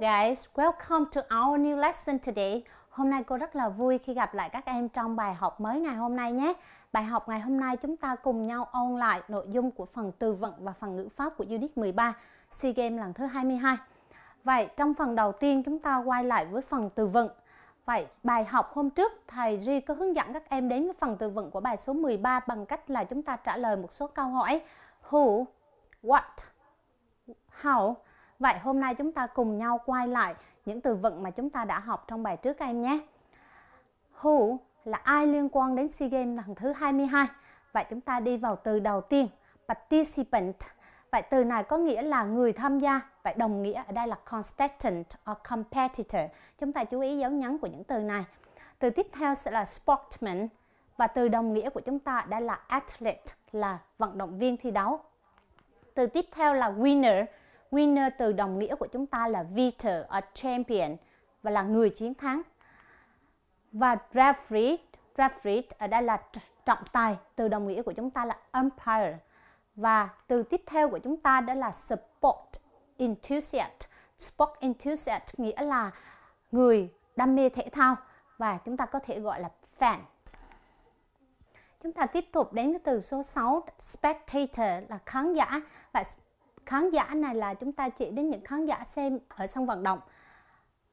guys, welcome to our new lesson today. Hôm nay cô rất là vui khi gặp lại các em trong bài học mới ngày hôm nay nhé. Bài học ngày hôm nay chúng ta cùng nhau ôn lại nội dung của phần từ vựng và phần ngữ pháp của Unit 13 SEA Games lần thứ 22. Vậy trong phần đầu tiên chúng ta quay lại với phần từ vựng. Vậy bài học hôm trước thầy Ri có hướng dẫn các em đến với phần từ vựng của bài số 13 bằng cách là chúng ta trả lời một số câu hỏi Who, What, How Vậy hôm nay chúng ta cùng nhau quay lại những từ vựng mà chúng ta đã học trong bài trước em nhé. Who là ai liên quan đến SEA Games lần thứ 22. Vậy chúng ta đi vào từ đầu tiên, participant. Vậy từ này có nghĩa là người tham gia. Vậy đồng nghĩa ở đây là contestant or competitor. Chúng ta chú ý dấu nhấn của những từ này. Từ tiếp theo sẽ là sportsman. Và từ đồng nghĩa của chúng ta đã là athlete, là vận động viên thi đấu. Từ tiếp theo là winner Winner từ đồng nghĩa của chúng ta là victor, a champion và là người chiến thắng. Và referee, referee ở đây là trọng tài, từ đồng nghĩa của chúng ta là umpire. Và từ tiếp theo của chúng ta đó là sport enthusiast. Sport enthusiast nghĩa là người đam mê thể thao và chúng ta có thể gọi là fan. Chúng ta tiếp tục đến với từ số 6 spectator là khán giả và khán giả này là chúng ta chỉ đến những khán giả xem ở sân vận động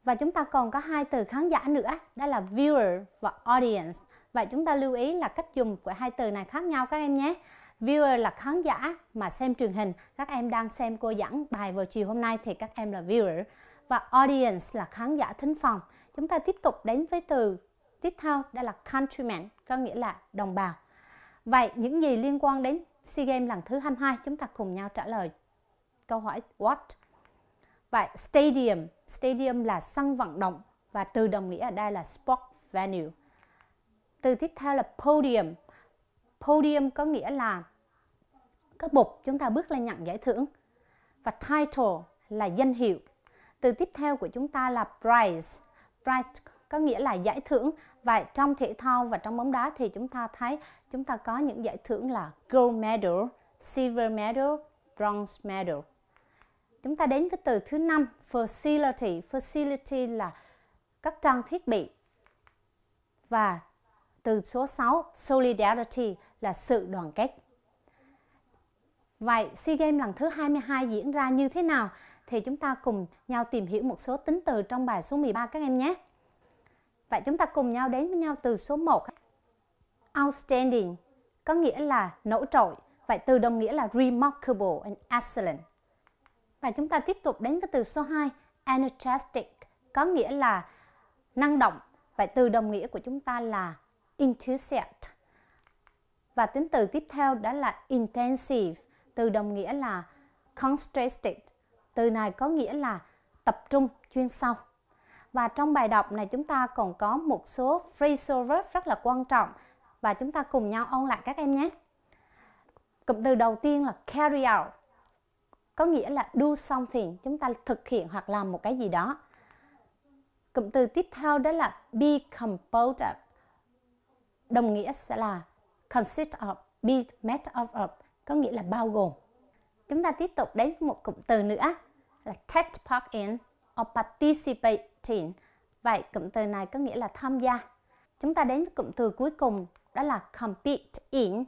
và chúng ta còn có hai từ khán giả nữa đó là viewer và audience vậy chúng ta lưu ý là cách dùng của hai từ này khác nhau các em nhé viewer là khán giả mà xem truyền hình các em đang xem cô giảng bài vào chiều hôm nay thì các em là viewer và audience là khán giả thính phòng chúng ta tiếp tục đến với từ tiếp theo đó là countrymen có nghĩa là đồng bào vậy những gì liên quan đến SEA Games lần thứ 22 chúng ta cùng nhau trả lời câu hỏi what vậy stadium stadium là sân vận động và từ đồng nghĩa ở đây là sport venue từ tiếp theo là podium podium có nghĩa là cái bục chúng ta bước lên nhận giải thưởng và title là danh hiệu từ tiếp theo của chúng ta là prize prize có nghĩa là giải thưởng và trong thể thao và trong bóng đá thì chúng ta thấy chúng ta có những giải thưởng là gold medal silver medal bronze medal chúng ta đến với từ thứ năm facility facility là các trang thiết bị và từ số 6 solidarity là sự đoàn kết Vậy SEA Games lần thứ 22 diễn ra như thế nào thì chúng ta cùng nhau tìm hiểu một số tính từ trong bài số 13 các em nhé. Vậy chúng ta cùng nhau đến với nhau từ số 1. Outstanding có nghĩa là nổi trội. Vậy từ đồng nghĩa là remarkable and excellent. Và chúng ta tiếp tục đến cái từ số 2, energetic, có nghĩa là năng động. Vậy từ đồng nghĩa của chúng ta là enthusiast. Và tính từ tiếp theo đó là intensive, từ đồng nghĩa là concentrated. Từ này có nghĩa là tập trung, chuyên sâu. Và trong bài đọc này chúng ta còn có một số phrasal verb rất là quan trọng và chúng ta cùng nhau ôn lại các em nhé. Cụm từ đầu tiên là carry out có nghĩa là do something chúng ta thực hiện hoặc làm một cái gì đó cụm từ tiếp theo đó là be composed of đồng nghĩa sẽ là consist of be made of, of có nghĩa là bao gồm chúng ta tiếp tục đến một cụm từ nữa là take part in or participate in vậy cụm từ này có nghĩa là tham gia chúng ta đến với cụm từ cuối cùng đó là compete in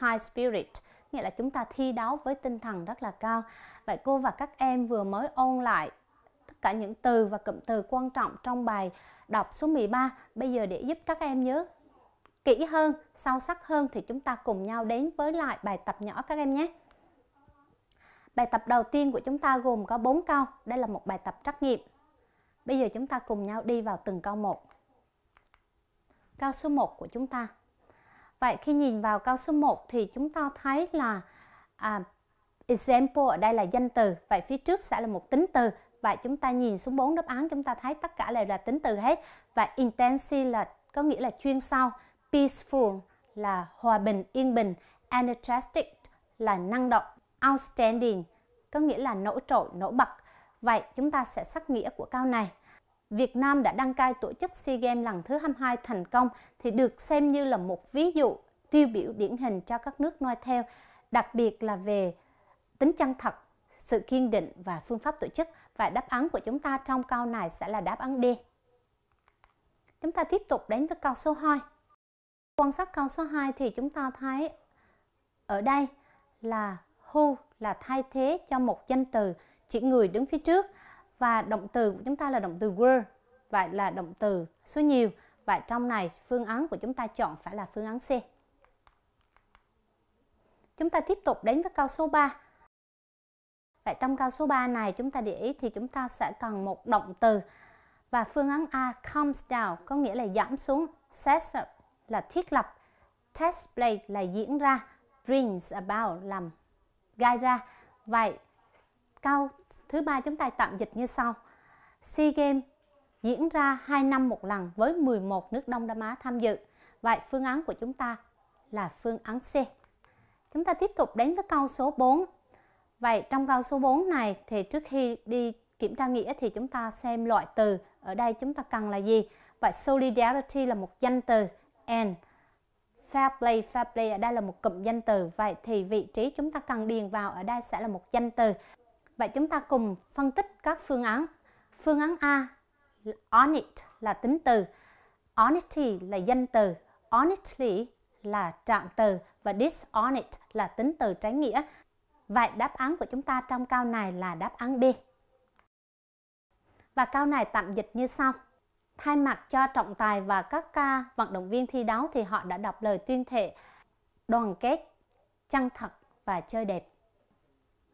high spirit nghĩa là chúng ta thi đấu với tinh thần rất là cao vậy cô và các em vừa mới ôn lại tất cả những từ và cụm từ quan trọng trong bài đọc số 13 bây giờ để giúp các em nhớ kỹ hơn sâu sắc hơn thì chúng ta cùng nhau đến với lại bài tập nhỏ các em nhé bài tập đầu tiên của chúng ta gồm có 4 câu đây là một bài tập trắc nghiệm bây giờ chúng ta cùng nhau đi vào từng câu một câu số 1 của chúng ta Vậy khi nhìn vào câu số 1 thì chúng ta thấy là à, example ở đây là danh từ, vậy phía trước sẽ là một tính từ. Vậy chúng ta nhìn xuống 4 đáp án chúng ta thấy tất cả đều là tính từ hết. Và intensive là có nghĩa là chuyên sâu, peaceful là hòa bình, yên bình, energetic là năng động, outstanding có nghĩa là nổi trội, nổi bật. Vậy chúng ta sẽ xác nghĩa của câu này. Việt Nam đã đăng cai tổ chức SEA Games lần thứ 22 thành công thì được xem như là một ví dụ tiêu biểu điển hình cho các nước noi theo, đặc biệt là về tính chân thật, sự kiên định và phương pháp tổ chức. Và đáp án của chúng ta trong câu này sẽ là đáp án D. Chúng ta tiếp tục đến với câu số 2. Quan sát câu số 2 thì chúng ta thấy ở đây là who là thay thế cho một danh từ chỉ người đứng phía trước và động từ của chúng ta là động từ were vậy là động từ số nhiều và trong này phương án của chúng ta chọn phải là phương án C chúng ta tiếp tục đến với câu số 3 vậy trong câu số 3 này chúng ta để ý thì chúng ta sẽ cần một động từ và phương án A comes down có nghĩa là giảm xuống set là thiết lập test play là diễn ra brings about làm gai ra vậy Câu thứ ba chúng ta tạm dịch như sau. SEA Games diễn ra 2 năm một lần với 11 nước Đông Nam Á tham dự. Vậy phương án của chúng ta là phương án C. Chúng ta tiếp tục đến với câu số 4. Vậy trong câu số 4 này thì trước khi đi kiểm tra nghĩa thì chúng ta xem loại từ ở đây chúng ta cần là gì. Vậy solidarity là một danh từ and fair play, fair play ở đây là một cụm danh từ. Vậy thì vị trí chúng ta cần điền vào ở đây sẽ là một danh từ. Vậy chúng ta cùng phân tích các phương án. Phương án A, honest là tính từ, honesty là danh từ, honestly là trạng từ và dishonest là tính từ trái nghĩa. Vậy đáp án của chúng ta trong câu này là đáp án B. Và câu này tạm dịch như sau. Thay mặt cho trọng tài và các ca vận động viên thi đấu thì họ đã đọc lời tuyên thệ đoàn kết, chân thật và chơi đẹp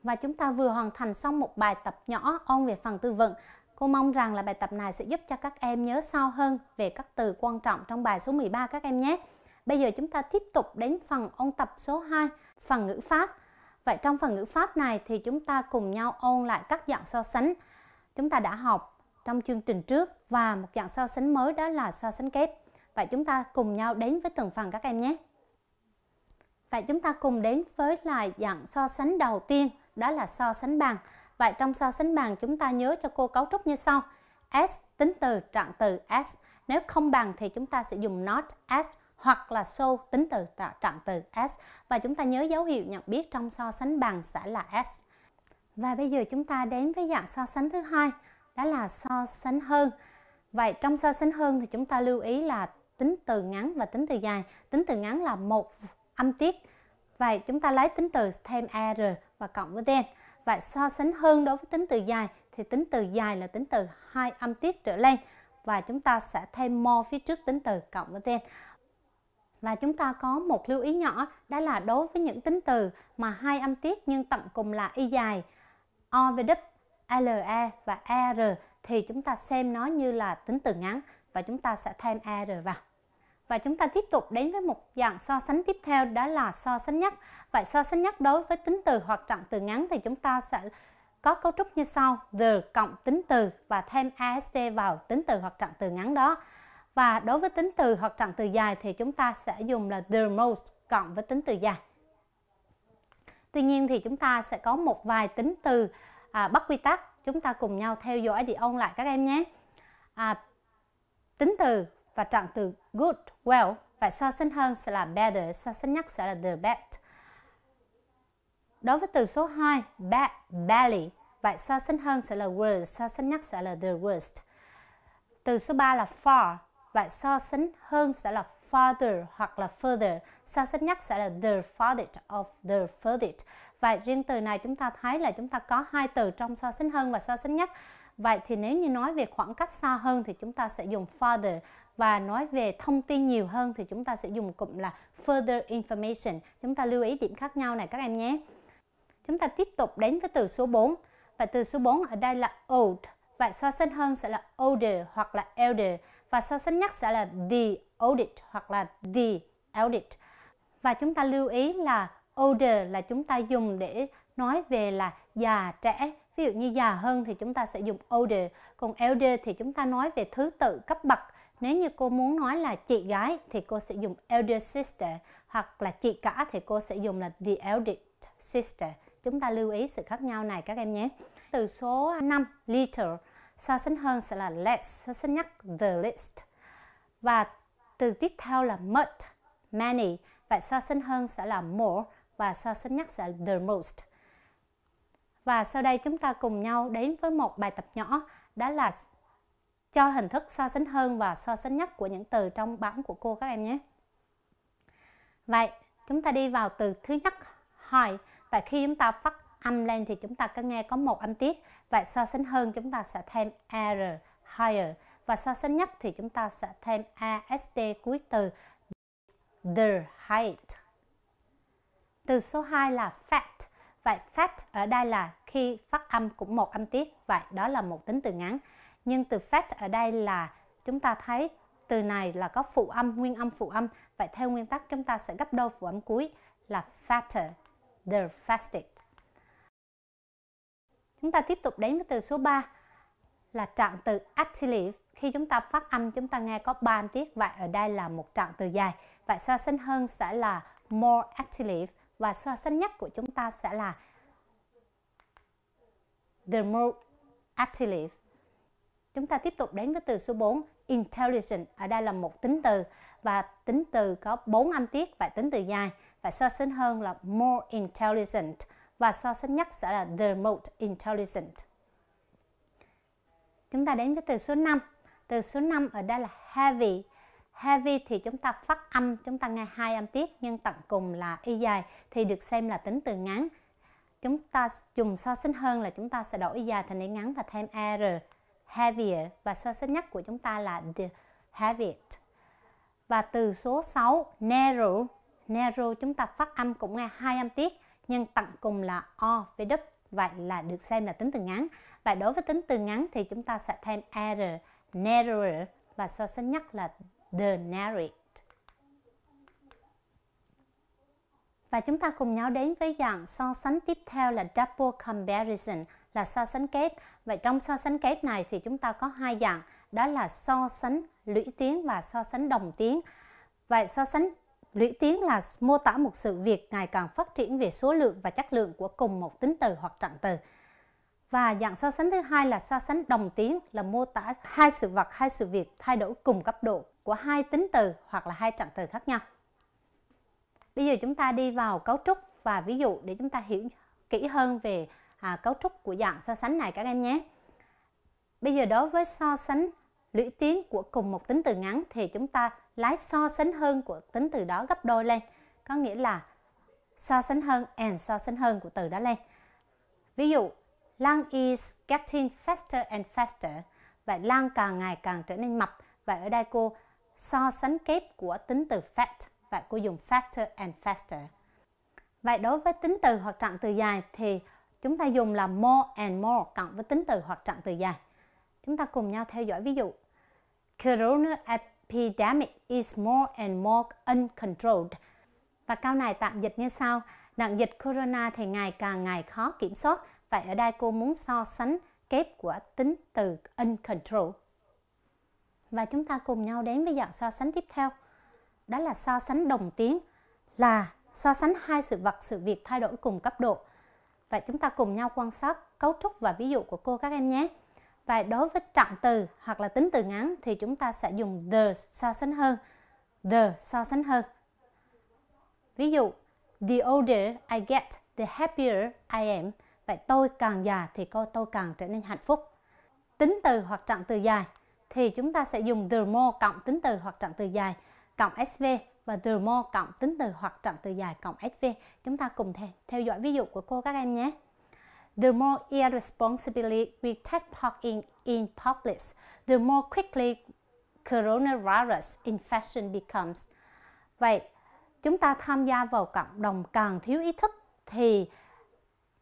và chúng ta vừa hoàn thành xong một bài tập nhỏ ôn về phần tư vựng. Cô mong rằng là bài tập này sẽ giúp cho các em nhớ sâu hơn về các từ quan trọng trong bài số 13 các em nhé. Bây giờ chúng ta tiếp tục đến phần ôn tập số 2, phần ngữ pháp. Vậy trong phần ngữ pháp này thì chúng ta cùng nhau ôn lại các dạng so sánh chúng ta đã học trong chương trình trước và một dạng so sánh mới đó là so sánh kép. Vậy chúng ta cùng nhau đến với từng phần các em nhé. Vậy chúng ta cùng đến với lại dạng so sánh đầu tiên đó là so sánh bằng. Vậy trong so sánh bằng chúng ta nhớ cho cô cấu trúc như sau. S tính từ trạng từ S. Nếu không bằng thì chúng ta sẽ dùng not S hoặc là so tính từ trạng từ S. Và chúng ta nhớ dấu hiệu nhận biết trong so sánh bằng sẽ là S. Và bây giờ chúng ta đến với dạng so sánh thứ hai, đó là so sánh hơn. Vậy trong so sánh hơn thì chúng ta lưu ý là tính từ ngắn và tính từ dài. Tính từ ngắn là một âm tiết. Vậy chúng ta lấy tính từ thêm er và cộng với then. Và so sánh hơn đối với tính từ dài thì tính từ dài là tính từ hai âm tiết trở lên và chúng ta sẽ thêm more phía trước tính từ cộng với then. Và chúng ta có một lưu ý nhỏ đó là đối với những tính từ mà hai âm tiết nhưng tận cùng là y dài o v l e và e r thì chúng ta xem nó như là tính từ ngắn và chúng ta sẽ thêm e r vào và chúng ta tiếp tục đến với một dạng so sánh tiếp theo đó là so sánh nhất vậy so sánh nhất đối với tính từ hoặc trạng từ ngắn thì chúng ta sẽ có cấu trúc như sau the cộng tính từ và thêm ast vào tính từ hoặc trạng từ ngắn đó và đối với tính từ hoặc trạng từ dài thì chúng ta sẽ dùng là the most cộng với tính từ dài tuy nhiên thì chúng ta sẽ có một vài tính từ à, bất quy tắc chúng ta cùng nhau theo dõi địa ôn lại các em nhé à, tính từ và trạng từ good, well và so sánh hơn sẽ là better, so sánh nhất sẽ là the best. Đối với từ số 2, bad, badly, vậy so sánh hơn sẽ là worse, so sánh nhất sẽ là the worst. Từ số 3 là far, vậy so sánh hơn sẽ là farther hoặc là further, so sánh nhất sẽ là the farthest of the furthest. Vậy riêng từ này chúng ta thấy là chúng ta có hai từ trong so sánh hơn và so sánh nhất. Vậy thì nếu như nói về khoảng cách xa hơn thì chúng ta sẽ dùng farther và nói về thông tin nhiều hơn thì chúng ta sẽ dùng cụm là further information. Chúng ta lưu ý điểm khác nhau này các em nhé. Chúng ta tiếp tục đến với từ số 4 và từ số 4 ở đây là old và so sánh hơn sẽ là older hoặc là elder và so sánh nhất sẽ là the audit hoặc là the audit. Và chúng ta lưu ý là older là chúng ta dùng để nói về là già trẻ ví dụ như già hơn thì chúng ta sẽ dùng older còn elder thì chúng ta nói về thứ tự cấp bậc nếu như cô muốn nói là chị gái thì cô sẽ dùng elder sister hoặc là chị cả thì cô sẽ dùng là the elder sister. Chúng ta lưu ý sự khác nhau này các em nhé. Từ số 5 little so sánh hơn sẽ là less, so sánh nhất the least Và từ tiếp theo là much, many. và so sánh hơn sẽ là more và so sánh nhất sẽ là the most. Và sau đây chúng ta cùng nhau đến với một bài tập nhỏ đó là cho hình thức so sánh hơn và so sánh nhất của những từ trong bảng của cô các em nhé. Vậy, chúng ta đi vào từ thứ nhất, hỏi. Và khi chúng ta phát âm lên thì chúng ta có nghe có một âm tiết. Vậy so sánh hơn chúng ta sẽ thêm r higher. Và so sánh nhất thì chúng ta sẽ thêm AST cuối từ the height. Từ số 2 là fat. Vậy fat ở đây là khi phát âm cũng một âm tiết. Vậy đó là một tính từ ngắn nhưng từ fat ở đây là chúng ta thấy từ này là có phụ âm nguyên âm phụ âm vậy theo nguyên tắc chúng ta sẽ gấp đôi phụ âm cuối là fatter the fastest chúng ta tiếp tục đến với từ số 3 là trạng từ actually khi chúng ta phát âm chúng ta nghe có 3 tiết vậy ở đây là một trạng từ dài vậy so sánh hơn sẽ là more actually và so sánh nhất của chúng ta sẽ là the more active Chúng ta tiếp tục đến với từ số 4, intelligent. Ở đây là một tính từ và tính từ có 4 âm tiết và tính từ dài. Và so sánh hơn là more intelligent và so sánh nhất sẽ là the most intelligent. Chúng ta đến với từ số 5. Từ số 5 ở đây là heavy. Heavy thì chúng ta phát âm, chúng ta nghe hai âm tiết nhưng tận cùng là y dài thì được xem là tính từ ngắn. Chúng ta dùng so sánh hơn là chúng ta sẽ đổi y dài thành y ngắn và thêm er heavier và sơ sách nhất của chúng ta là the habit. Và từ số 6 narrow, narrow chúng ta phát âm cũng nghe hai âm tiết nhưng tặng cùng là o với w vậy là được xem là tính từ ngắn. Và đối với tính từ ngắn thì chúng ta sẽ thêm er narrower và so sánh nhất là the narrate. Và chúng ta cùng nhau đến với dạng so sánh tiếp theo là double comparison là so sánh kép. Vậy trong so sánh kép này thì chúng ta có hai dạng, đó là so sánh lũy tiến và so sánh đồng tiến. Vậy so sánh lũy tiến là mô tả một sự việc ngày càng phát triển về số lượng và chất lượng của cùng một tính từ hoặc trạng từ. Và dạng so sánh thứ hai là so sánh đồng tiến là mô tả hai sự vật, hai sự việc thay đổi cùng cấp độ của hai tính từ hoặc là hai trạng từ khác nhau. Bây giờ chúng ta đi vào cấu trúc và ví dụ để chúng ta hiểu kỹ hơn về à, cấu trúc của dạng so sánh này các em nhé. Bây giờ đối với so sánh lũy tiến của cùng một tính từ ngắn thì chúng ta lái so sánh hơn của tính từ đó gấp đôi lên. Có nghĩa là so sánh hơn and so sánh hơn của từ đó lên. Ví dụ, Lan is getting faster and faster. Vậy Lan càng ngày càng trở nên mập. Vậy ở đây cô so sánh kép của tính từ fat. và cô dùng faster and faster. Vậy đối với tính từ hoặc trạng từ dài thì Chúng ta dùng là more and more cộng với tính từ hoặc trạng từ dài. Chúng ta cùng nhau theo dõi ví dụ. Corona epidemic is more and more uncontrolled. Và câu này tạm dịch như sau. Nạn dịch corona thì ngày càng ngày khó kiểm soát. Vậy ở đây cô muốn so sánh kép của tính từ uncontrolled. Và chúng ta cùng nhau đến với dạng so sánh tiếp theo. Đó là so sánh đồng tiếng là so sánh hai sự vật sự việc thay đổi cùng cấp độ vậy chúng ta cùng nhau quan sát cấu trúc và ví dụ của cô các em nhé. Và đối với trạng từ hoặc là tính từ ngắn thì chúng ta sẽ dùng the so sánh hơn. The so sánh hơn. Ví dụ, the older I get, the happier I am. Vậy tôi càng già thì cô tôi càng trở nên hạnh phúc. Tính từ hoặc trạng từ dài thì chúng ta sẽ dùng the more cộng tính từ hoặc trạng từ dài cộng SV và từ mo cộng tính từ hoặc trọng từ dài cộng SV. Chúng ta cùng theo, theo dõi ví dụ của cô các em nhé. The more irresponsibly we take part in, in public, the more quickly coronavirus infection becomes. Vậy, chúng ta tham gia vào cộng đồng càng thiếu ý thức thì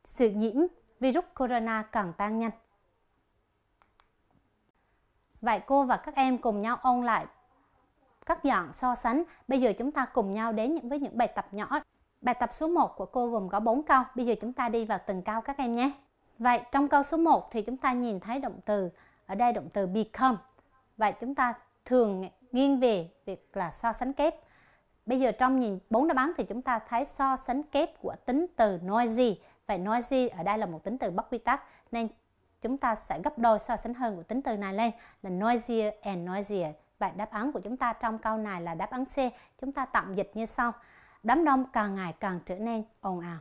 sự nhiễm virus corona càng tăng nhanh. Vậy cô và các em cùng nhau ôn lại cắt dạng so sánh. Bây giờ chúng ta cùng nhau đến với những bài tập nhỏ. Bài tập số 1 của cô gồm có 4 câu. Bây giờ chúng ta đi vào từng câu các em nhé. Vậy trong câu số 1 thì chúng ta nhìn thấy động từ ở đây động từ become. Vậy chúng ta thường nghiêng về việc là so sánh kép. Bây giờ trong nhìn bốn đáp án thì chúng ta thấy so sánh kép của tính từ noisy. Vậy noisy ở đây là một tính từ bất quy tắc nên chúng ta sẽ gấp đôi so sánh hơn của tính từ này lên là noisier and noisier Vậy đáp án của chúng ta trong câu này là đáp án C. Chúng ta tạm dịch như sau. Đám đông càng ngày càng trở nên ồn ào.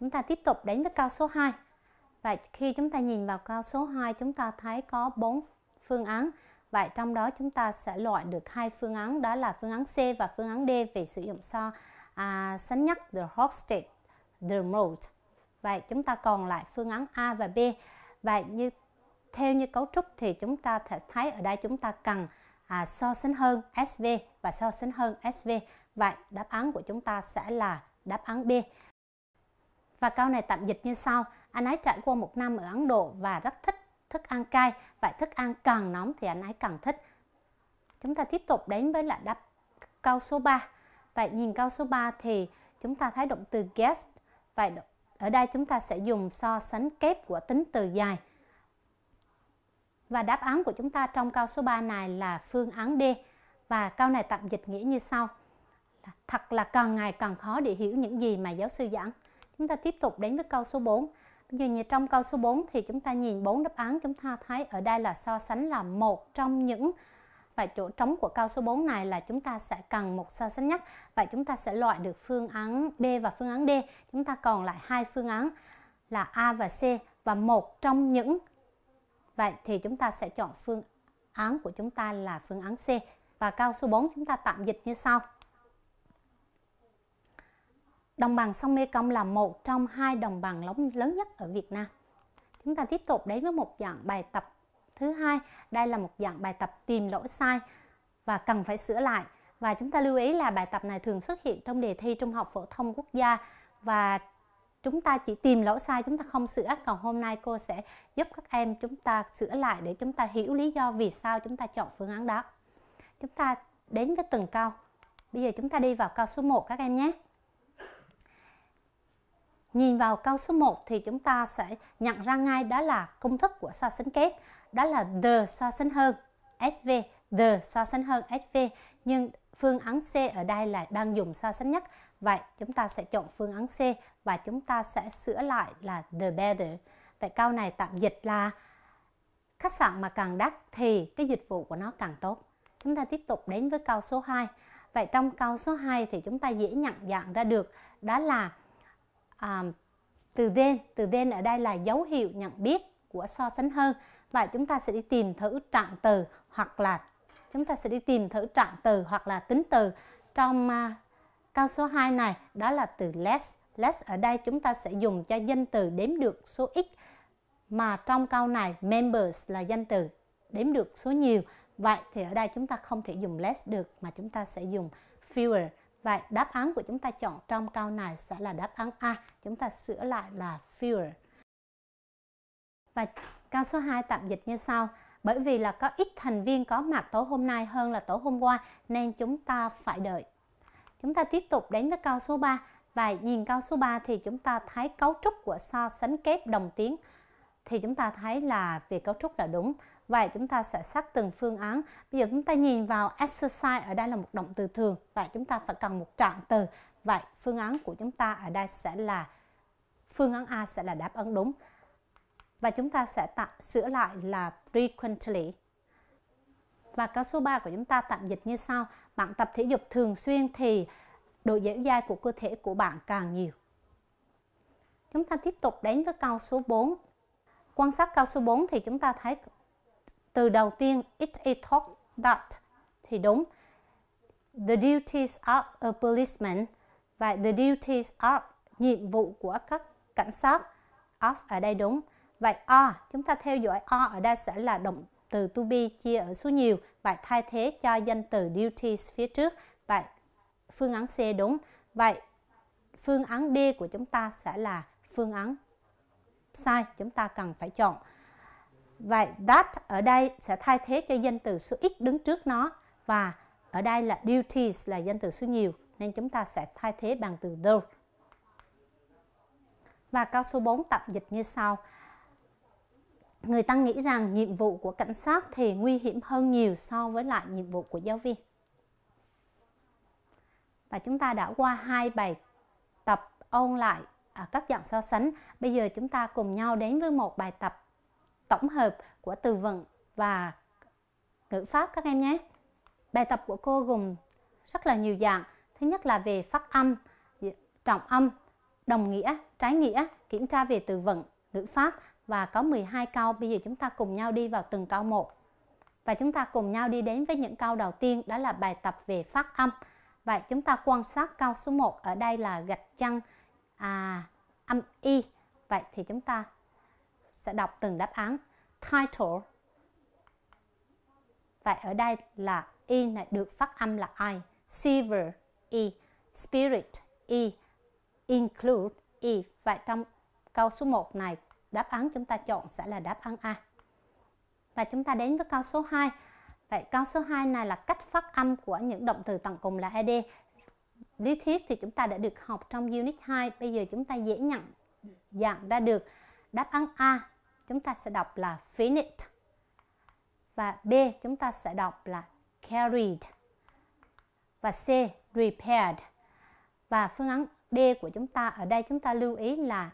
Chúng ta tiếp tục đến với câu số 2. Vậy khi chúng ta nhìn vào câu số 2 chúng ta thấy có 4 phương án. Vậy trong đó chúng ta sẽ loại được hai phương án đó là phương án C và phương án D về sử dụng so à, sánh nhất the hostage the most. Vậy chúng ta còn lại phương án A và B. Vậy như theo như cấu trúc thì chúng ta thể thấy ở đây chúng ta cần à, so sánh hơn SV và so sánh hơn SV. Vậy đáp án của chúng ta sẽ là đáp án B. Và câu này tạm dịch như sau. Anh ấy trải qua một năm ở Ấn Độ và rất thích thức ăn cay. Vậy thức ăn càng nóng thì anh ấy càng thích. Chúng ta tiếp tục đến với là đáp câu số 3. Vậy nhìn câu số 3 thì chúng ta thấy động từ guest Vậy ở đây chúng ta sẽ dùng so sánh kép của tính từ dài. Và đáp án của chúng ta trong câu số 3 này là phương án D. Và câu này tạm dịch nghĩa như sau. Thật là càng ngày càng khó để hiểu những gì mà giáo sư giảng. Chúng ta tiếp tục đến với câu số 4. Ví dụ như trong câu số 4 thì chúng ta nhìn bốn đáp án chúng ta thấy ở đây là so sánh là một trong những và chỗ trống của câu số 4 này là chúng ta sẽ cần một so sánh nhất và chúng ta sẽ loại được phương án B và phương án D. Chúng ta còn lại hai phương án là A và C và một trong những Vậy thì chúng ta sẽ chọn phương án của chúng ta là phương án C và câu số 4 chúng ta tạm dịch như sau. Đồng bằng sông Mekong là một trong hai đồng bằng lớn lớn nhất ở Việt Nam. Chúng ta tiếp tục đến với một dạng bài tập thứ hai. Đây là một dạng bài tập tìm lỗi sai và cần phải sửa lại. Và chúng ta lưu ý là bài tập này thường xuất hiện trong đề thi Trung học phổ thông quốc gia và chúng ta chỉ tìm lỗi sai chúng ta không sửa còn hôm nay cô sẽ giúp các em chúng ta sửa lại để chúng ta hiểu lý do vì sao chúng ta chọn phương án đó chúng ta đến với từng câu bây giờ chúng ta đi vào câu số 1 các em nhé nhìn vào câu số 1 thì chúng ta sẽ nhận ra ngay đó là công thức của so sánh kép đó là the so sánh hơn SV the so sánh hơn SV nhưng phương án C ở đây là đang dùng so sánh nhất. Vậy chúng ta sẽ chọn phương án C và chúng ta sẽ sửa lại là the better. Vậy câu này tạm dịch là khách sạn mà càng đắt thì cái dịch vụ của nó càng tốt. Chúng ta tiếp tục đến với câu số 2. Vậy trong câu số 2 thì chúng ta dễ nhận dạng ra được đó là à, từ then, từ then ở đây là dấu hiệu nhận biết của so sánh hơn. Vậy chúng ta sẽ đi tìm thử trạng từ hoặc là chúng ta sẽ đi tìm thử trạng từ hoặc là tính từ trong uh, câu số 2 này đó là từ less less ở đây chúng ta sẽ dùng cho danh từ đếm được số ít mà trong câu này members là danh từ đếm được số nhiều vậy thì ở đây chúng ta không thể dùng less được mà chúng ta sẽ dùng fewer vậy đáp án của chúng ta chọn trong câu này sẽ là đáp án A chúng ta sửa lại là fewer và câu số 2 tạm dịch như sau bởi vì là có ít thành viên có mặt tối hôm nay hơn là tối hôm qua nên chúng ta phải đợi. Chúng ta tiếp tục đến với câu số 3 và nhìn câu số 3 thì chúng ta thấy cấu trúc của so sánh kép đồng tiếng thì chúng ta thấy là về cấu trúc là đúng. Vậy chúng ta sẽ xác từng phương án. Bây giờ chúng ta nhìn vào exercise ở đây là một động từ thường vậy chúng ta phải cần một trạng từ. Vậy phương án của chúng ta ở đây sẽ là phương án A sẽ là đáp án đúng và chúng ta sẽ tạm sửa lại là frequently. Và câu số 3 của chúng ta tạm dịch như sau. Bạn tập thể dục thường xuyên thì độ dẻo dai của cơ thể của bạn càng nhiều. Chúng ta tiếp tục đến với câu số 4. Quan sát câu số 4 thì chúng ta thấy từ đầu tiên it is thought that thì đúng. The duties of a policeman và the duties of nhiệm vụ của các cảnh sát of ở đây đúng. Vậy o, chúng ta theo dõi o ở đây sẽ là động từ to be chia ở số nhiều. Vậy thay thế cho danh từ duties phía trước. Vậy phương án C đúng. Vậy phương án D của chúng ta sẽ là phương án sai. Chúng ta cần phải chọn. Vậy that ở đây sẽ thay thế cho danh từ số ít đứng trước nó. Và ở đây là duties là danh từ số nhiều. Nên chúng ta sẽ thay thế bằng từ though. Và câu số 4 tạm dịch như sau người ta nghĩ rằng nhiệm vụ của cảnh sát thì nguy hiểm hơn nhiều so với lại nhiệm vụ của giáo viên và chúng ta đã qua hai bài tập ôn lại à, các dạng so sánh bây giờ chúng ta cùng nhau đến với một bài tập tổng hợp của từ vựng và ngữ pháp các em nhé bài tập của cô gồm rất là nhiều dạng thứ nhất là về phát âm trọng âm đồng nghĩa trái nghĩa kiểm tra về từ vựng ngữ pháp và có 12 câu. Bây giờ chúng ta cùng nhau đi vào từng câu một. Và chúng ta cùng nhau đi đến với những câu đầu tiên đó là bài tập về phát âm. Vậy chúng ta quan sát câu số 1 ở đây là gạch chân à, âm y. Vậy thì chúng ta sẽ đọc từng đáp án. Title. Vậy ở đây là y này được phát âm là i. Silver y. E. Spirit y. E. Include y. E. Vậy trong câu số 1 này Đáp án chúng ta chọn sẽ là đáp án A. Và chúng ta đến với câu số 2. Vậy câu số 2 này là cách phát âm của những động từ tận cùng là ED. Lý thuyết thì chúng ta đã được học trong Unit 2. Bây giờ chúng ta dễ nhận dạng ra được đáp án A. Chúng ta sẽ đọc là finite. Và B chúng ta sẽ đọc là carried. Và C repaired. Và phương án D của chúng ta ở đây chúng ta lưu ý là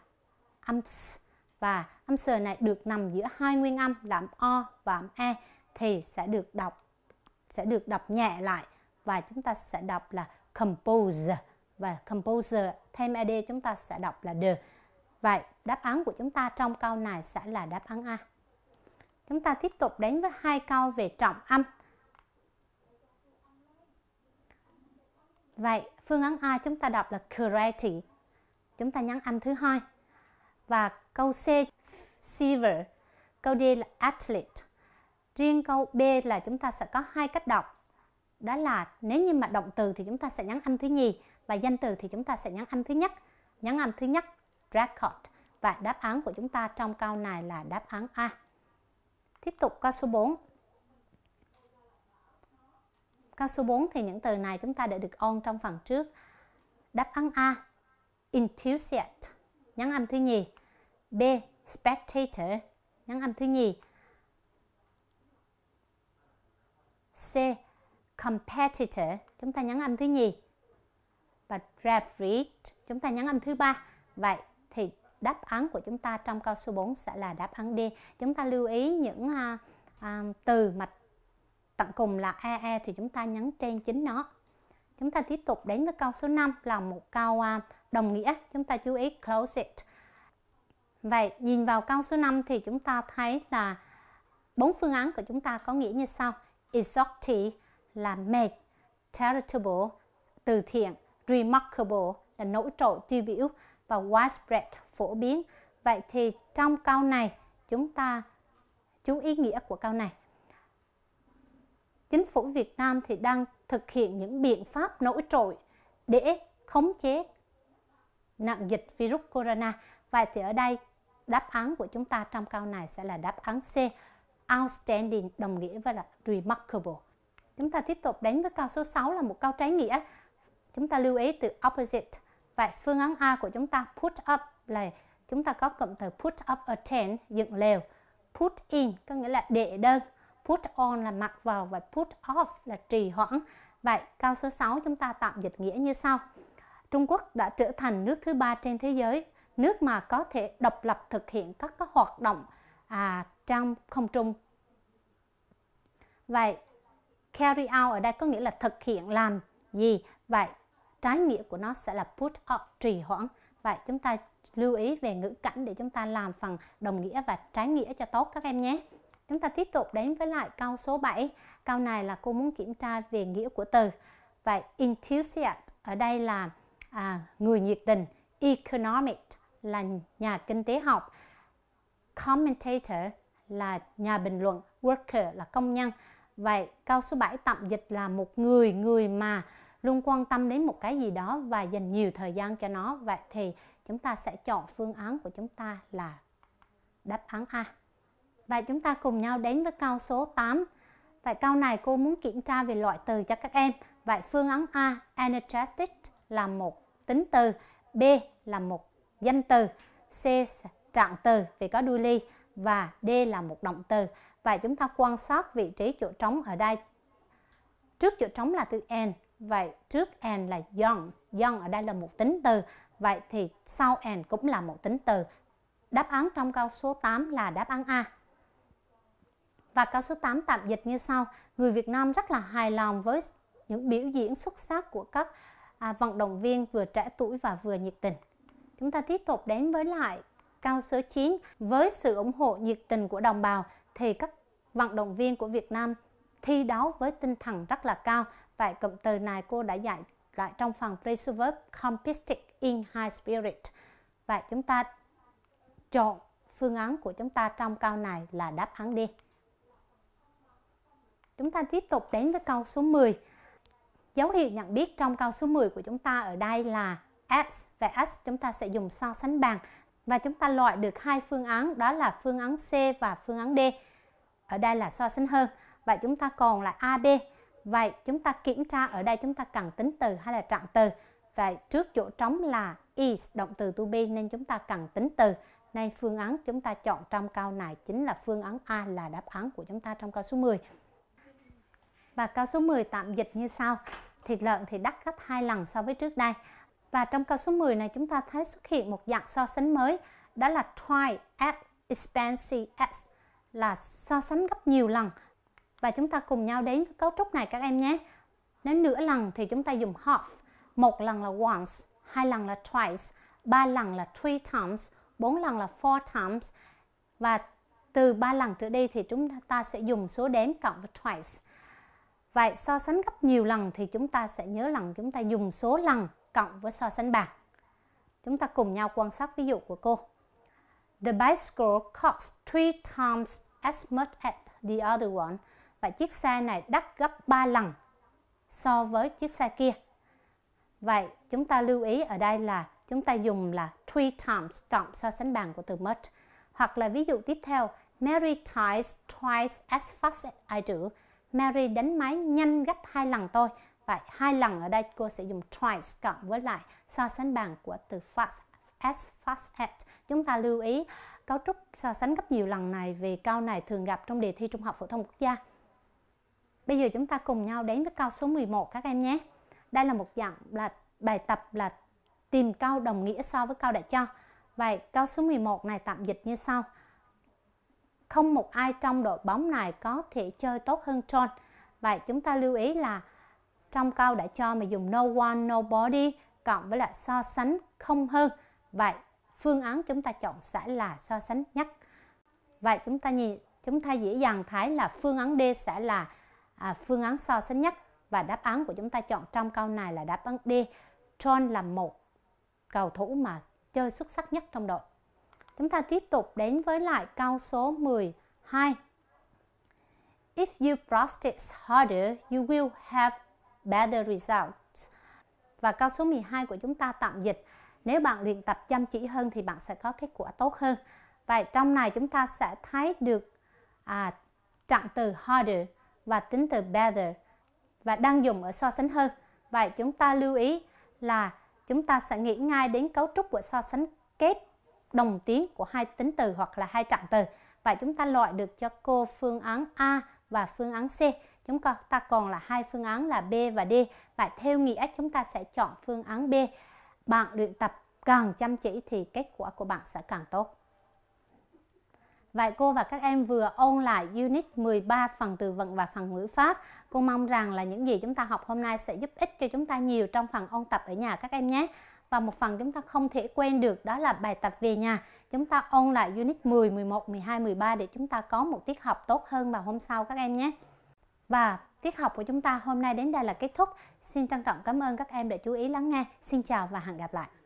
âm s và âm sờ này được nằm giữa hai nguyên âm là âm o và âm e thì sẽ được đọc sẽ được đọc nhẹ lại và chúng ta sẽ đọc là compose và composer thêm ed chúng ta sẽ đọc là the vậy đáp án của chúng ta trong câu này sẽ là đáp án a chúng ta tiếp tục đến với hai câu về trọng âm vậy phương án a chúng ta đọc là creative chúng ta nhấn âm thứ hai và câu C silver, câu D là athlete. Riêng câu B là chúng ta sẽ có hai cách đọc. Đó là nếu như mà động từ thì chúng ta sẽ nhắn âm thứ nhì và danh từ thì chúng ta sẽ nhắn âm thứ nhất. Nhắn âm thứ nhất record và đáp án của chúng ta trong câu này là đáp án A. Tiếp tục câu số 4. Câu số 4 thì những từ này chúng ta đã được on trong phần trước. Đáp án A enthusiast nhắn âm thứ nhì B. Spectator Nhấn âm thứ nhì C. Competitor Chúng ta nhấn âm thứ nhì Và referee Chúng ta nhấn âm thứ ba Vậy thì đáp án của chúng ta trong câu số 4 sẽ là đáp án D Chúng ta lưu ý những uh, uh, từ mà tận cùng là EE e thì chúng ta nhấn trên chính nó Chúng ta tiếp tục đến với câu số 5 là một câu uh, à, đồng nghĩa Chúng ta chú ý close it Vậy nhìn vào câu số 5 thì chúng ta thấy là bốn phương án của chúng ta có nghĩa như sau. Exotic là mệt, charitable, từ thiện, remarkable là nổi trội tiêu biểu và widespread phổ biến. Vậy thì trong câu này chúng ta chú ý nghĩa của câu này. Chính phủ Việt Nam thì đang thực hiện những biện pháp nổi trội để khống chế nạn dịch virus corona. Vậy thì ở đây đáp án của chúng ta trong câu này sẽ là đáp án C. Outstanding đồng nghĩa với là remarkable. Chúng ta tiếp tục đến với câu số 6 là một câu trái nghĩa. Chúng ta lưu ý từ opposite. Vậy phương án A của chúng ta put up là chúng ta có cụm từ put up a tent, dựng lều. Put in có nghĩa là để đơn. Put on là mặc vào và put off là trì hoãn. Vậy câu số 6 chúng ta tạm dịch nghĩa như sau. Trung Quốc đã trở thành nước thứ ba trên thế giới nước mà có thể độc lập thực hiện các, hoạt động à, trong không trung. Vậy carry out ở đây có nghĩa là thực hiện làm gì? Vậy trái nghĩa của nó sẽ là put off trì hoãn. Vậy chúng ta lưu ý về ngữ cảnh để chúng ta làm phần đồng nghĩa và trái nghĩa cho tốt các em nhé. Chúng ta tiếp tục đến với lại câu số 7. Câu này là cô muốn kiểm tra về nghĩa của từ. Vậy enthusiast ở đây là à, người nhiệt tình, economic là nhà kinh tế học commentator là nhà bình luận worker là công nhân vậy câu số 7 tạm dịch là một người người mà luôn quan tâm đến một cái gì đó và dành nhiều thời gian cho nó vậy thì chúng ta sẽ chọn phương án của chúng ta là đáp án A và chúng ta cùng nhau đến với câu số 8 Vậy câu này cô muốn kiểm tra về loại từ cho các em. Vậy phương án A, energetic là một tính từ, B là một danh từ, C trạng từ vì có đuôi ly và D là một động từ. Và chúng ta quan sát vị trí chỗ trống ở đây. Trước chỗ trống là từ and, vậy trước and là young, young ở đây là một tính từ, vậy thì sau and cũng là một tính từ. Đáp án trong câu số 8 là đáp án A. Và câu số 8 tạm dịch như sau, người Việt Nam rất là hài lòng với những biểu diễn xuất sắc của các à, vận động viên vừa trẻ tuổi và vừa nhiệt tình. Chúng ta tiếp tục đến với lại cao số 9 với sự ủng hộ nhiệt tình của đồng bào thì các vận động viên của Việt Nam thi đấu với tinh thần rất là cao. Vậy cụm từ này cô đã dạy lại trong phần preserve competitive in high spirit. Vậy chúng ta chọn phương án của chúng ta trong câu này là đáp án D. Chúng ta tiếp tục đến với câu số 10. Dấu hiệu nhận biết trong câu số 10 của chúng ta ở đây là S và S chúng ta sẽ dùng so sánh bằng và chúng ta loại được hai phương án đó là phương án C và phương án D. Ở đây là so sánh hơn và chúng ta còn lại AB. Vậy chúng ta kiểm tra ở đây chúng ta cần tính từ hay là trạng từ. Vậy trước chỗ trống là is động từ to be nên chúng ta cần tính từ. Nên phương án chúng ta chọn trong câu này chính là phương án A là đáp án của chúng ta trong câu số 10. Và câu số 10 tạm dịch như sau. Thịt lợn thì đắt gấp 2 lần so với trước đây. Và trong câu số 10 này chúng ta thấy xuất hiện một dạng so sánh mới đó là try at expensive as là so sánh gấp nhiều lần. Và chúng ta cùng nhau đến với cấu trúc này các em nhé. Nếu nửa lần thì chúng ta dùng half, một lần là once, hai lần là twice, ba lần là three times, bốn lần là four times và từ ba lần trở đi thì chúng ta sẽ dùng số đếm cộng với twice. Vậy so sánh gấp nhiều lần thì chúng ta sẽ nhớ lần chúng ta dùng số lần cộng với so sánh bảng. Chúng ta cùng nhau quan sát ví dụ của cô. The bicycle costs three times as much as the other one. Và chiếc xe này đắt gấp 3 lần so với chiếc xe kia. Vậy chúng ta lưu ý ở đây là chúng ta dùng là three times cộng so sánh bằng của từ much. Hoặc là ví dụ tiếp theo, Mary ties twice as fast as I do. Mary đánh máy nhanh gấp hai lần tôi. Vậy hai lần ở đây cô sẽ dùng twice cộng với lại so sánh bằng của từ fast as fast as Chúng ta lưu ý cấu trúc so sánh gấp nhiều lần này vì câu này thường gặp trong đề thi Trung học phổ thông quốc gia. Bây giờ chúng ta cùng nhau đến với câu số 11 các em nhé. Đây là một dạng là bài tập là tìm câu đồng nghĩa so với câu đã cho. Vậy câu số 11 này tạm dịch như sau. Không một ai trong đội bóng này có thể chơi tốt hơn John. Vậy chúng ta lưu ý là trong câu đã cho mà dùng no one nobody cộng với là so sánh không hơn vậy phương án chúng ta chọn sẽ là so sánh nhất vậy chúng ta nhìn chúng ta dễ dàng thấy là phương án D sẽ là à, phương án so sánh nhất và đáp án của chúng ta chọn trong câu này là đáp án D John là một cầu thủ mà chơi xuất sắc nhất trong đội chúng ta tiếp tục đến với lại câu số 12 If you practice harder, you will have better results. Và câu số 12 của chúng ta tạm dịch, nếu bạn luyện tập chăm chỉ hơn thì bạn sẽ có kết quả tốt hơn. Vậy trong này chúng ta sẽ thấy được à, trạng từ harder và tính từ better và đang dùng ở so sánh hơn. Vậy chúng ta lưu ý là chúng ta sẽ nghĩ ngay đến cấu trúc của so sánh kép đồng tiếng của hai tính từ hoặc là hai trạng từ. Vậy chúng ta loại được cho cô phương án A và phương án C. Chúng ta còn là hai phương án là B và D. Và theo nghĩa chúng ta sẽ chọn phương án B. Bạn luyện tập càng chăm chỉ thì kết quả của bạn sẽ càng tốt. Vậy cô và các em vừa ôn lại Unit 13 phần từ vựng và phần ngữ pháp. Cô mong rằng là những gì chúng ta học hôm nay sẽ giúp ích cho chúng ta nhiều trong phần ôn tập ở nhà các em nhé và một phần chúng ta không thể quên được đó là bài tập về nhà. Chúng ta ôn lại unit 10, 11, 12, 13 để chúng ta có một tiết học tốt hơn vào hôm sau các em nhé. Và tiết học của chúng ta hôm nay đến đây là kết thúc. Xin trân trọng cảm ơn các em đã chú ý lắng nghe. Xin chào và hẹn gặp lại.